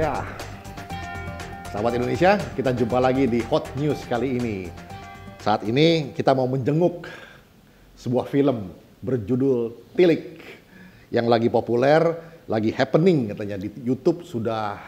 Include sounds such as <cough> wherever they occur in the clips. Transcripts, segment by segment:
Ya, sahabat Indonesia, kita jumpa lagi di Hot News kali ini. Saat ini kita mau menjenguk sebuah film berjudul Tilik yang lagi populer, lagi happening katanya di YouTube sudah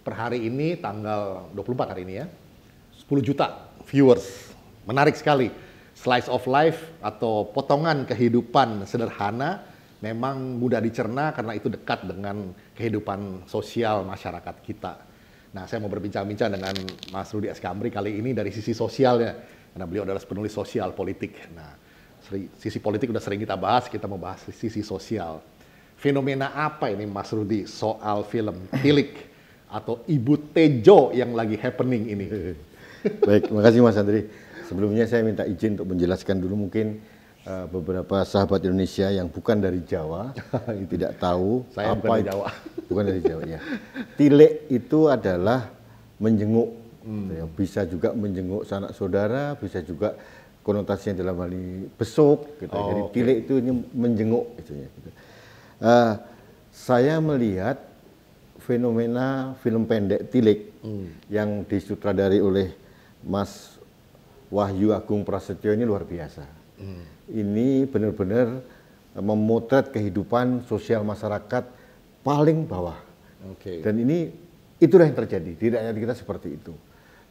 per hari ini tanggal 24 hari ini ya. 10 juta viewers. Menarik sekali. Slice of life atau potongan kehidupan sederhana memang mudah dicerna karena itu dekat dengan kehidupan sosial masyarakat kita. Nah, saya mau berbincang-bincang dengan Mas Rudi Askamri kali ini dari sisi sosialnya, karena beliau adalah penulis sosial politik. Nah, sisi politik sudah sering kita bahas, kita mau bahas sisi sosial. Fenomena apa ini Mas Rudi soal film Tilik atau Ibu Tejo yang lagi happening ini? <laughs> Baik, terima kasih Mas Andri. Sebelumnya saya minta izin untuk menjelaskan dulu mungkin Eh, beberapa sahabat Indonesia yang bukan dari Jawa <laughs> tidak tahu Saya apa <laughs> bukan dari Jawa. bukan dari Jawa ya. Tilek itu adalah menjenguk. Hmm. Gitu ya. Bisa juga menjenguk sanak saudara, bisa juga konotasinya dalam hal ini besok gitu. Ya. Oh, Jadi okay. tilek itu menjenguk Uh, saya melihat fenomena film pendek Tilik hmm. yang disutradari oleh Mas Wahyu Agung Prasetyo ini luar biasa. Hmm. Ini benar-benar memotret kehidupan sosial masyarakat paling bawah. Okay. Dan ini itulah yang terjadi di rakyat kita seperti itu.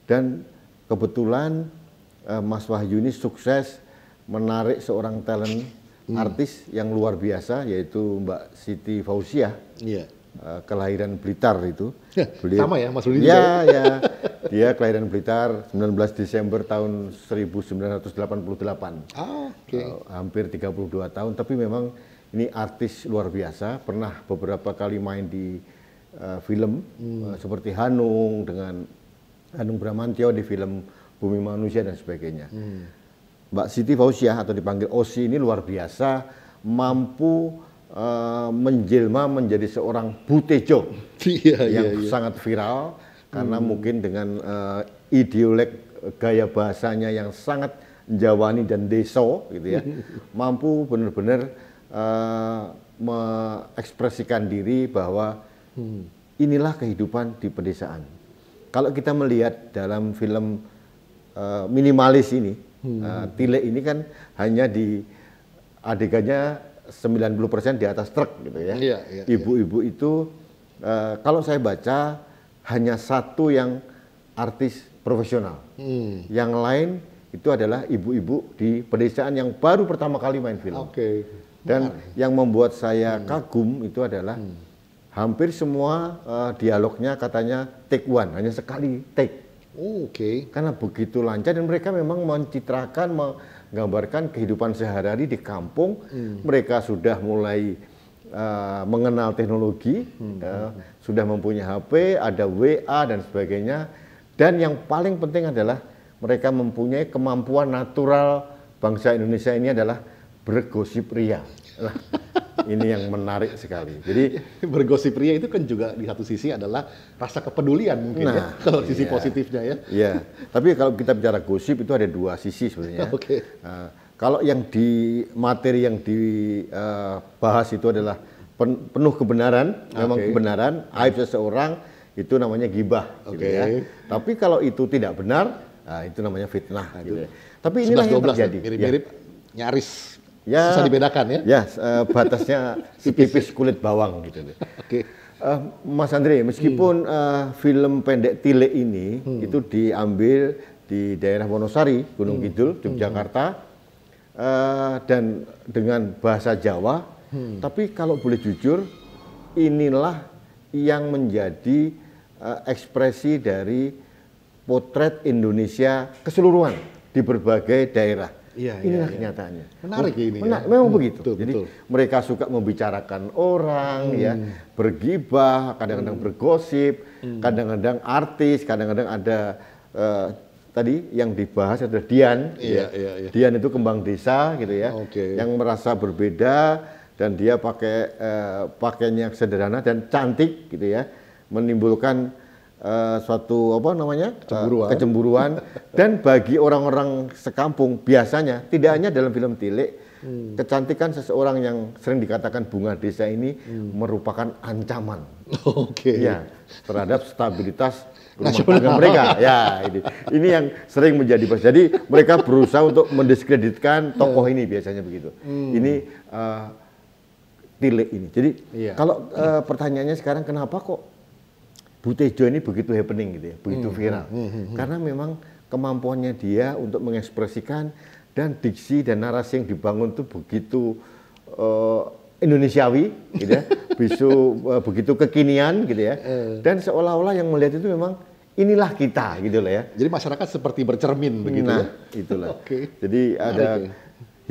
Dan kebetulan eh, Mas Wahyu ini sukses menarik seorang talent hmm. artis yang luar biasa yaitu Mbak Siti Fauzia. Yeah. Iya. Eh, kelahiran Blitar itu. Ya, Beli... Sama ya Mas Rudi? Ya, ya, ya. Dia kelahiran Blitar 19 Desember tahun 1988. Ah, oke. Okay. Uh, eh, hampir 32 tahun tapi memang ini artis luar biasa, pernah beberapa kali main di uh, film hmm. uh, seperti Hanung dengan Hanung Bramantio di film Bumi Manusia dan sebagainya. Hmm. Mbak Siti Fauzia atau dipanggil Osi ini luar biasa mampu uh, menjelma menjadi seorang butejo <laughs> yeah, iya, yang yeah, sangat viral karena hmm. mungkin dengan uh, ideolek eh, gaya bahasanya yang sangat Jawani dan Deso gitu ya <laughs> mampu benar-benar uh, mengekspresikan diri bahwa hmm. inilah kehidupan di pedesaan. Kalau kita melihat dalam film uh, minimalis ini, uh, hmm. Tile ini kan hanya di adegannya 90% di atas truk gitu ya. Ibu-ibu iya, iya, iya. itu uh, kalau saya baca hanya satu yang artis profesional. Hmm. Yang lain itu adalah ibu-ibu di pedesaan yang baru pertama kali main film. Oke. Okay. Dan Benar. yang membuat saya hmm. kagum itu adalah hmm. hampir semua uh, dialognya katanya take one, hanya sekali take. Oh, Oke. Okay. Karena begitu lancar dan mereka memang mencitrakan me gambarkan kehidupan sehari-hari di kampung. Hmm. Mereka sudah mulai uh, mengenal teknologi, hmm. uh, sudah mempunyai HP, ada WA dan sebagainya. Dan yang paling penting adalah mereka mempunyai kemampuan natural bangsa Indonesia ini adalah bergosip ria ini yang menarik sekali. Jadi <laughs> bergosip pria itu kan juga di satu sisi adalah rasa kepedulian mungkin ya, nah, ya kalau iya. sisi positifnya ya. Iya. Tapi kalau kita bicara gosip itu ada dua sisi sebenarnya. <laughs> Oke. Okay. Uh, eh, kalau yang di materi yang dibahas eh, itu adalah penuh kebenaran, okay. memang kebenaran aib seseorang itu namanya gibah okay. gitu ya. Tapi kalau itu tidak benar, uh, itu namanya fitnah gitu. Ya. Tapi inilah 11, yang terjadi. Ya, mirip-mirip ya. nyaris ya, susah dibedakan ya? Ya, uh, batasnya <laughs> tipis kulit bawang gitu. Oke. Okay. Uh, eh, Mas Andre, meskipun hmm. uh, film pendek Tile ini hmm. itu diambil di daerah Wonosari, Gunung hmm. Kidul, hmm. Yogyakarta, uh, dan dengan bahasa Jawa, hmm. tapi kalau boleh jujur, inilah yang menjadi uh, ekspresi dari potret Indonesia keseluruhan di berbagai daerah Iya, Inilah ya, kenyataannya. Menarik ini. ya. Memang hmm, begitu. Betul, Jadi betul. mereka suka membicarakan orang ya. hmm. ya, bergibah, kadang-kadang hmm. bergosip, hmm. kadang-kadang hmm. artis, kadang-kadang ada uh, tadi yang dibahas ada Dian. Iya, ya. iya, ya. Dian itu kembang desa gitu ya. Okay. Yang merasa berbeda dan dia pakai uh, pakainya sederhana dan cantik gitu ya. Menimbulkan Eh, suatu apa namanya kecemburuan, eh, kecemburuan. dan bagi orang-orang sekampung biasanya tidak hanya dalam film tilik hmm. kecantikan seseorang yang sering dikatakan bunga desa ini hmm. merupakan ancaman okay. ya terhadap stabilitas rumah mereka ya ini ini yang sering menjadi bos jadi mereka berusaha untuk mendiskreditkan hmm. tokoh ini biasanya begitu hmm. ini uh, tilik ini jadi yeah. kalau uh, pertanyaannya sekarang kenapa kok Butejo ini begitu happening gitu ya, begitu hmm, hmm, viral. Hmm, hmm, hmm, Karena memang kemampuannya dia untuk mengekspresikan dan diksi dan narasi yang dibangun itu begitu uh, Indonesiawi gitu ya, <laughs> bisu, uh, begitu kekinian gitu ya. Eh. Dan seolah-olah yang melihat itu memang inilah kita gitu loh ya. Jadi masyarakat seperti bercermin begitu. Nah, ya? itulah. <laughs> Oke. okay. Jadi ada ya.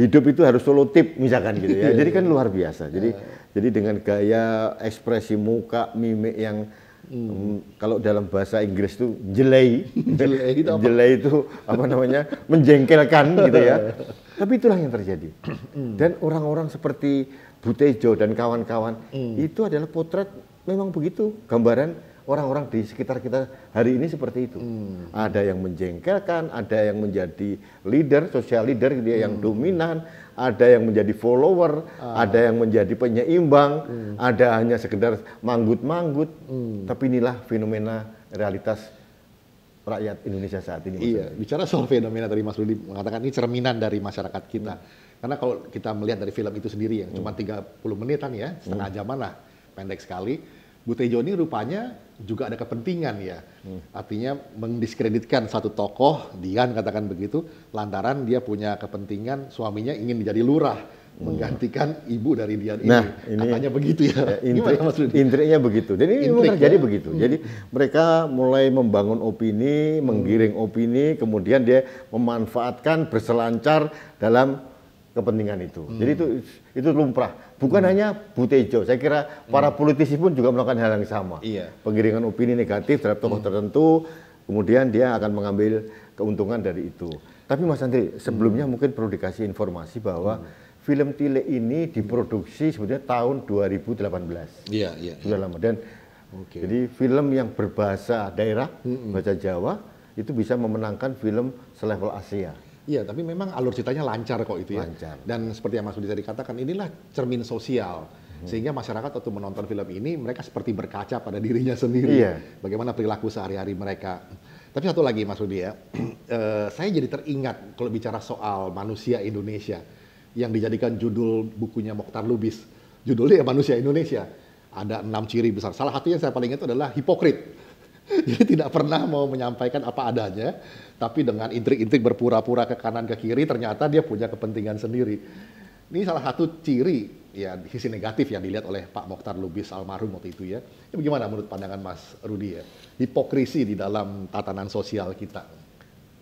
hidup itu harus solo tip misalkan gitu ya. Iya, jadi kan iya. luar biasa. Jadi jadi dengan gaya ekspresi muka, mimik yang Hmm. Kalau dalam bahasa Inggris itu jelei. jelei itu apa? itu apa namanya? menjengkelkan gitu ya. <laughs> Tapi itulah yang terjadi. Hmm. Dan orang-orang seperti Butejo dan kawan-kawan hmm. itu adalah potret memang begitu gambaran orang-orang di sekitar kita hari ini seperti itu. Hmm. Ada yang menjengkelkan, ada yang menjadi leader, sosial leader dia hmm. yang dominan, ada yang menjadi follower, ah. ada yang menjadi penyeimbang, hmm. ada hanya sekedar manggut-manggut. Hmm. Tapi inilah fenomena realitas rakyat Indonesia saat ini. Iya, bicara soal fenomena tadi Mas Rudi mengatakan ini cerminan dari masyarakat kita. Hmm. Karena kalau kita melihat dari film itu sendiri yang hmm. cuma 30 menitan ya, setengah hmm. jaman lah, pendek sekali Bu Tejo ini rupanya juga ada kepentingan ya. Hmm. Artinya mendiskreditkan satu tokoh, Dian katakan begitu, lantaran dia punya kepentingan suaminya ingin menjadi lurah, hmm. menggantikan ibu dari Dian ini. Nah, ini katanya begitu ya. ya <laughs> maksudnya? intriknya begitu. jadi ini Intrik, ya? begitu. Hmm. Jadi mereka mulai membangun opini, menggiring hmm. opini, kemudian dia memanfaatkan berselancar dalam kepentingan itu. Hmm. Jadi itu itu lumrah Bukan hmm. hanya Butejo, saya kira para hmm. politisi pun juga melakukan hal yang sama. Iya. Penggiringan opini negatif terhadap tokoh hmm. tertentu, kemudian dia akan mengambil keuntungan dari itu. Tapi Mas Andri, sebelumnya hmm. mungkin perlu dikasih informasi bahwa hmm film Tile ini diproduksi sebenarnya tahun 2018. Iya, iya, iya. Sudah lama dan okay. jadi film yang berbahasa daerah, hmm, -hmm. bahasa Jawa itu bisa memenangkan film selevel Asia. Iya, tapi memang alur ceritanya lancar kok itu ya. Lancar. Dan seperti yang Mas Budi tadi katakan, inilah cermin sosial. Hmm. Sehingga masyarakat waktu menonton film ini, mereka seperti berkaca pada dirinya sendiri. Iya. Bagaimana perilaku sehari-hari mereka. Tapi satu lagi Mas Budi ya, <clears throat> eh, saya jadi teringat kalau bicara soal manusia Indonesia yang dijadikan judul bukunya Mokhtar Lubis. Judulnya ya Manusia Indonesia. Ada enam ciri besar. Salah satu yang saya paling ingat adalah hipokrit jadi <laughs> tidak pernah mau menyampaikan apa adanya, tapi dengan intrik-intrik berpura-pura ke kanan ke kiri, ternyata dia punya kepentingan sendiri. Ini salah satu ciri ya sisi negatif yang dilihat oleh Pak Mokhtar Lubis almarhum waktu itu ya. ya bagaimana menurut pandangan Mas Rudi ya? Hipokrisi di dalam tatanan sosial kita.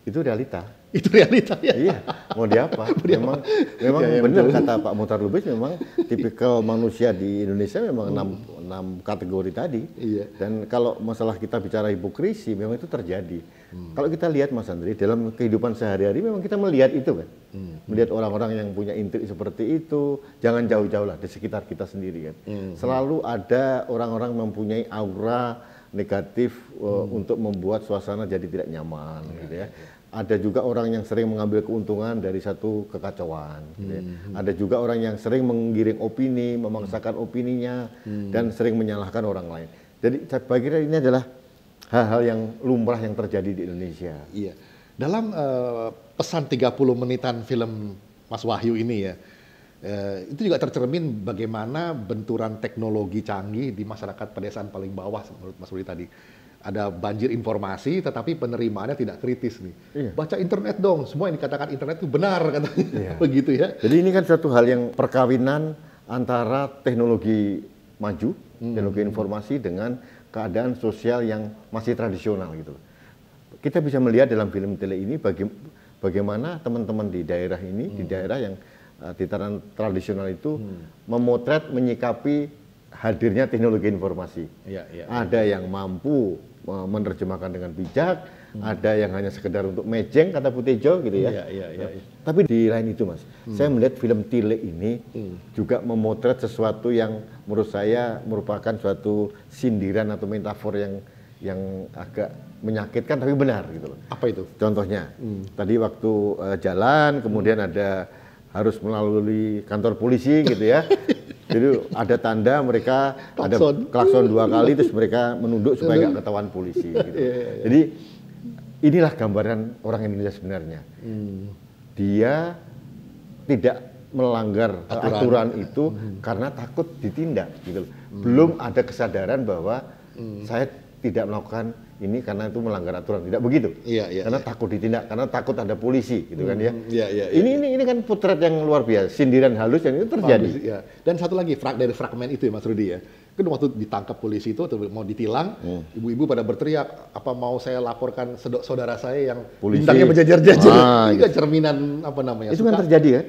Itu realita itu realita ya. Iya, mau diapa? mau diapa? Memang, memang ya, benar betul. kata Pak Mutar Lubis, memang tipikal manusia di Indonesia memang enam hmm. enam kategori tadi. Iya. Dan kalau masalah kita bicara hipokrisi, memang itu terjadi. Hmm. Kalau kita lihat Mas Andri dalam kehidupan sehari-hari, memang kita melihat itu kan, hmm. melihat orang-orang yang punya intrik seperti itu, jangan jauh-jauh lah di sekitar kita sendiri kan. Hmm. hmm. Selalu ada orang-orang mempunyai aura negatif eh, hmm. uh, untuk membuat suasana jadi tidak nyaman, ya, gitu ya. Iya, iya ada juga orang yang sering mengambil keuntungan dari satu kekacauan. Gitu ya. Hmm. Ada juga orang yang sering menggiring opini, memaksakan hmm. opininya, hmm. dan sering menyalahkan orang lain. Jadi saya pikir ini adalah hal-hal yang lumrah yang terjadi di Indonesia. Iya. Dalam uh, pesan 30 menitan film Mas Wahyu ini ya, uh, itu juga tercermin bagaimana benturan teknologi canggih di masyarakat pedesaan paling bawah menurut Mas Rudi tadi ada banjir informasi, tetapi penerimaannya tidak kritis nih. Iya. Baca internet dong, semua yang dikatakan internet itu benar katanya, iya. <laughs> begitu ya. Jadi ini kan satu hal yang perkawinan antara teknologi maju, hmm. teknologi informasi dengan keadaan sosial yang masih tradisional gitu. Kita bisa melihat dalam film tele ini baga bagaimana teman-teman di daerah ini, hmm. di daerah yang uh, eh, tanah tradisional itu hmm. memotret, menyikapi hadirnya teknologi informasi. Ya, ya, Ada yang mampu menerjemahkan dengan bijak, hmm. ada yang hanya sekedar untuk mejeng kata Putejo gitu ya. Iya, iya, iya, tapi di lain itu mas, hmm. saya melihat film Tile ini hmm. juga memotret sesuatu yang menurut saya merupakan suatu sindiran atau metafor yang yang agak menyakitkan tapi benar gitu loh. Apa itu? Contohnya, hmm. tadi waktu uh, jalan kemudian hmm. ada harus melalui kantor polisi gitu ya. <laughs> Jadi ada tanda mereka ada klakson dua kali terus mereka menunduk supaya nggak ketahuan polisi. <laughs> Gitu. yeah, yeah. Iya. Jadi inilah gambaran orang Indonesia sebenarnya. Hmm. Dia tidak melanggar aturan, aturan itu hmm. karena takut ditindak gitu. Hmm. Belum ada kesadaran bahwa hmm. saya tidak melakukan ini karena itu melanggar aturan tidak begitu iya, iya, karena iya. takut ditindak karena takut ada polisi gitu kan ya hmm, iya, iya, iya, ini iya. ini ini kan potret yang luar biasa sindiran halus yang itu terjadi iya. dan satu lagi frag dari fragmen itu ya Mas Rudi ya kan waktu ditangkap polisi itu atau mau ditilang, ibu hmm. ibu-ibu pada berteriak, apa mau saya laporkan saudara saya yang bintangnya berjajar-jajar? Ah, <laughs> itu gitu. Kan cerminan apa namanya? Itu kan suka, kan terjadi kan?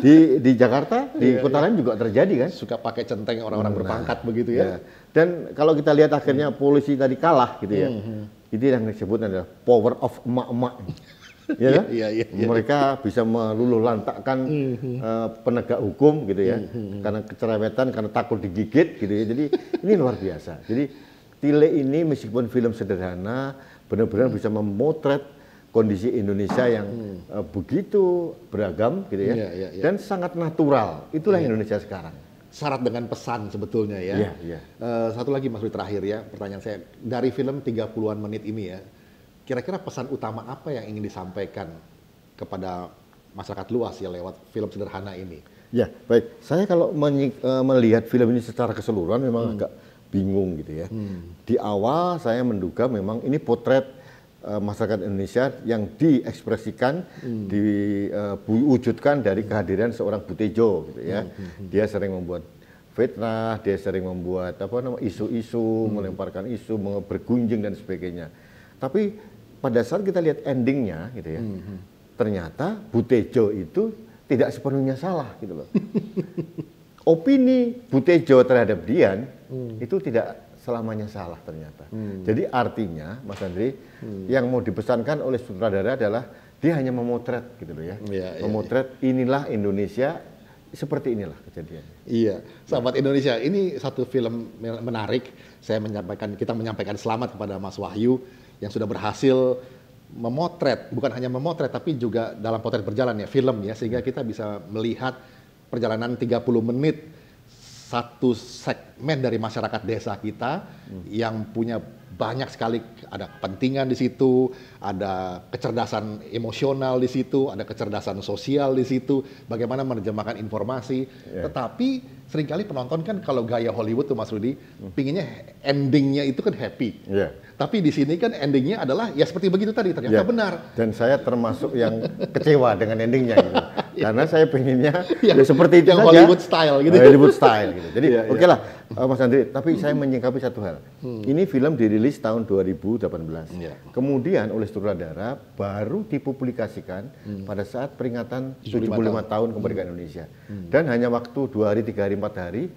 di di Jakarta, <laughs> di iya, kota iya. lain juga terjadi kan? Suka pakai centeng orang-orang nah, berpangkat begitu ya. Iya. Dan kalau kita lihat akhirnya hmm. polisi tadi kalah gitu ya. Hmm. hmm. Itu yang disebut adalah power of emak-emak ya, ya, ya, ya, mereka bisa meluluh lantakkan mm-hmm. uh, eh, penegak hukum gitu ya, mm-hmm. karena kecerewetan, karena takut digigit gitu ya. Jadi ini luar biasa. Jadi Tile ini meskipun film sederhana, benar-benar mhm. bisa memotret kondisi Indonesia yang hmm. begitu beragam gitu ya, ya, ya, ya. dan sangat natural. Itulah ya. Indonesia sekarang. Syarat dengan pesan sebetulnya ya. ya, ya. Uh, satu lagi Mas terakhir ya, pertanyaan saya dari film 30-an menit ini ya kira-kira pesan utama apa yang ingin disampaikan kepada masyarakat luas ya lewat film sederhana ini? Ya, baik. Saya kalau e, melihat film ini secara keseluruhan memang hmm. agak bingung gitu ya. Hmm. Di awal saya menduga memang ini potret e, masyarakat Indonesia yang diekspresikan, hmm. diwujudkan e, dari kehadiran seorang Butejo gitu ya. Hmm, hmm, hmm. Dia sering membuat fitnah, dia sering membuat apa nama isu-isu, hmm. melemparkan isu, bergunjing dan sebagainya. Tapi pada saat kita lihat endingnya gitu ya hmm, hmm. ternyata Butejo itu tidak sepenuhnya salah gitu loh <laughs> opini Butejo terhadap Dian mm. itu tidak selamanya salah ternyata Mm. jadi artinya Mas Andri mm. yang mau dipesankan oleh sutradara adalah dia hanya memotret gitu loh ya, ya memotret ya, ya. inilah Indonesia seperti inilah kejadian. Iya, sahabat Indonesia, ini satu film menarik. Saya menyampaikan, kita menyampaikan selamat kepada Mas Wahyu yang sudah berhasil memotret, bukan hanya memotret tapi juga dalam potret berjalan ya, film ya, sehingga kita bisa melihat perjalanan 30 menit satu segmen dari masyarakat desa kita hmm. yang punya banyak sekali ada kepentingan di situ, ada kecerdasan emosional di situ, ada kecerdasan sosial di situ, bagaimana menerjemahkan informasi. Yeah. Tetapi seringkali penonton kan kalau gaya Hollywood tuh Mas Rudi, hmm. pinginnya endingnya itu kan happy. Yeah. Tapi di sini kan endingnya adalah ya seperti begitu tadi ternyata ya. benar. Dan saya termasuk yang <laughs> kecewa dengan endingnya gitu. <laughs> Ya. Karena saya pengennya ya, ya seperti itu yang saja. Hollywood style gitu. Oh, Hollywood style gitu. Jadi ya, ya. oke lah uh, eh, Mas Andri, tapi hmm. saya menyingkapi satu hal. Hmm. Ini film dirilis tahun 2018. Ya. Kemudian oleh sutradara baru dipublikasikan hmm. pada saat peringatan 75, 75 tahun, tahun kemerdekaan hmm. Indonesia. Hmm. Dan hanya waktu dua hari, tiga hari, empat hari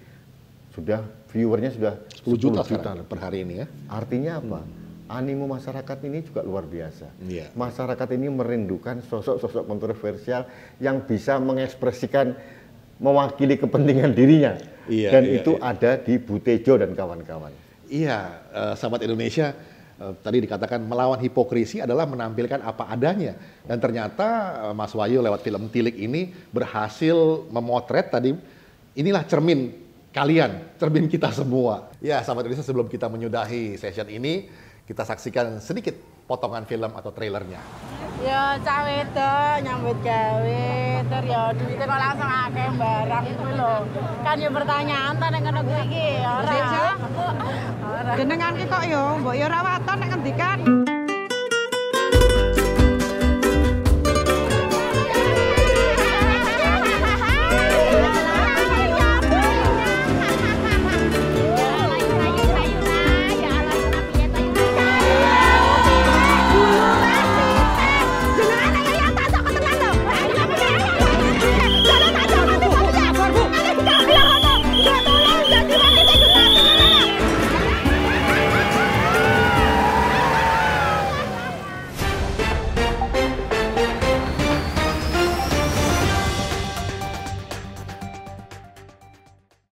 sudah viewernya sudah 10 juta, 10 juta. per hari ini ya. Artinya apa? Hmm. Animo masyarakat ini juga luar biasa. Yeah. Masyarakat ini merindukan sosok-sosok kontroversial yang bisa mengekspresikan mewakili kepentingan dirinya. Yeah, dan yeah, itu yeah. ada di Butejo dan kawan-kawan. Iya, uh, sahabat Indonesia, uh, tadi dikatakan melawan hipokrisi adalah menampilkan apa adanya. Dan ternyata uh, Mas wayu lewat film Tilik ini berhasil memotret tadi inilah cermin kalian, cermin kita semua. Ya, sahabat Indonesia sebelum kita menyudahi session ini, kita saksikan sedikit potongan film atau trailernya. Ya, cawe itu nyambut gawe, ter ya duitnya kok langsung akeh barang itu loh. Kan yang pertanyaan tak nek ngono kuwi ini. Ya orang. Jenengan ki kok yo, ya, mbok ya rawatan nek ngendikan.